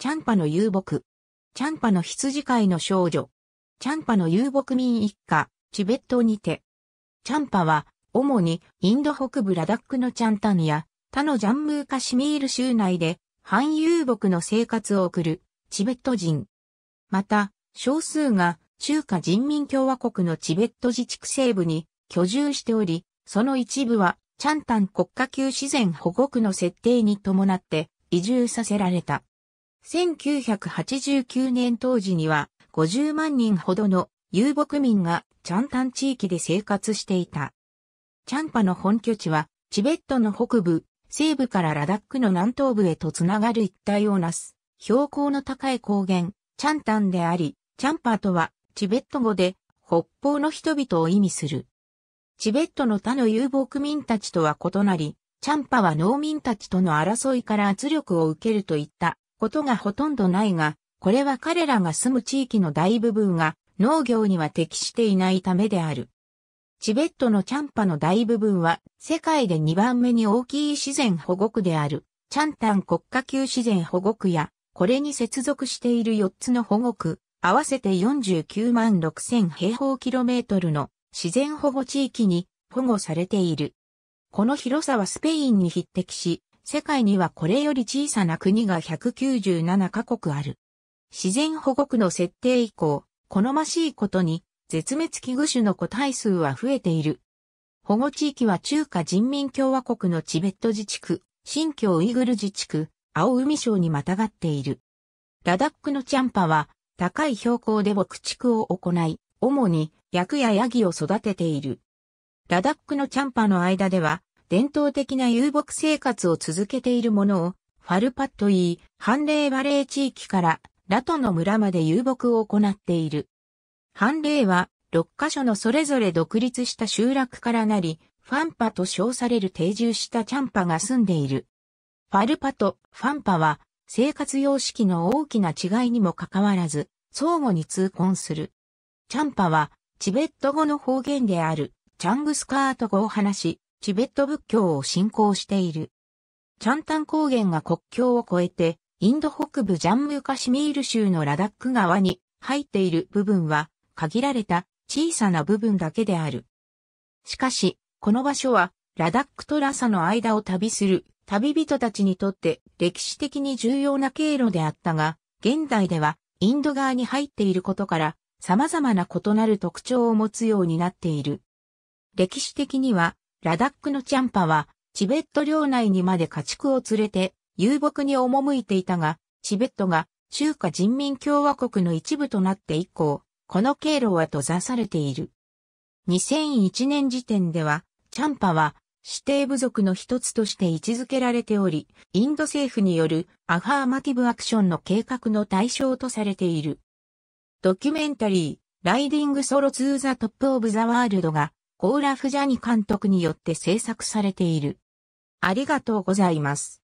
チャンパの遊牧。チャンパの羊飼いの少女。チャンパの遊牧民一家、チベットにて。チャンパは、主にインド北部ラダックのチャンタンや、他のジャンムーカシミール州内で、反遊牧の生活を送る、チベット人。また、少数が中華人民共和国のチベット自治区西部に居住しており、その一部は、チャンタン国家級自然保護区の設定に伴って移住させられた。1989年当時には50万人ほどの遊牧民がチャンタン地域で生活していた。チャンパの本拠地はチベットの北部、西部からラダックの南東部へとつながる一帯をなす標高の高い高原、チャンタンであり、チャンパとはチベット語で北方の人々を意味する。チベットの他の遊牧民たちとは異なり、チャンパは農民たちとの争いから圧力を受けるといったことがほとんどないが、これは彼らが住む地域の大部分が農業には適していないためである。チベットのチャンパの大部分は世界で2番目に大きい自然保護区であるチャンタン国家級自然保護区やこれに接続している4つの保護区合わせて49万6000平方キロメートルの自然保護地域に保護されている。この広さはスペインに匹敵し世界にはこれより小さな国が197カ国ある。自然保護区の設定以降、好ましいことに、絶滅危惧種の個体数は増えている。保護地域は中華人民共和国のチベット自治区、新疆ウイグル自治区、青海省にまたがっている。ラダックのチャンパは、高い標高で牧畜を行い、主に、ヤクやヤギを育てている。ラダックのチャンパの間では、伝統的な遊牧生活を続けているものを、ファルパッと言い、ハンレーバレー地域からラトの村まで遊牧を行っている。ハンレーは、6カ所のそれぞれ独立した集落からなり、ファンパと称される定住したチャンパが住んでいる。ファルパとファンパは、生活様式の大きな違いにもかかわらず、相互に通婚する。チャンパは、チベット語の方言である、チャングスカート語を話し、チベット仏教を信仰している。チャンタン高原が国境を越えて、インド北部ジャンムカシミール州のラダック川に入っている部分は、限られた小さな部分だけである。しかし、この場所は、ラダックとラサの間を旅する旅人たちにとって歴史的に重要な経路であったが、現代ではインド側に入っていることから、様々な異なる特徴を持つようになっている。歴史的には、ラダックのチャンパは、チベット領内にまで家畜を連れて、遊牧に赴いていたが、チベットが中華人民共和国の一部となって以降、この経路は閉ざされている。2001年時点では、チャンパは指定部族の一つとして位置づけられており、インド政府によるアファーマティブアクションの計画の対象とされている。ドキュメンタリー、ライディングソロツーザトップオブザワールドがコーラ・フジャニ監督によって制作されている。ありがとうございます。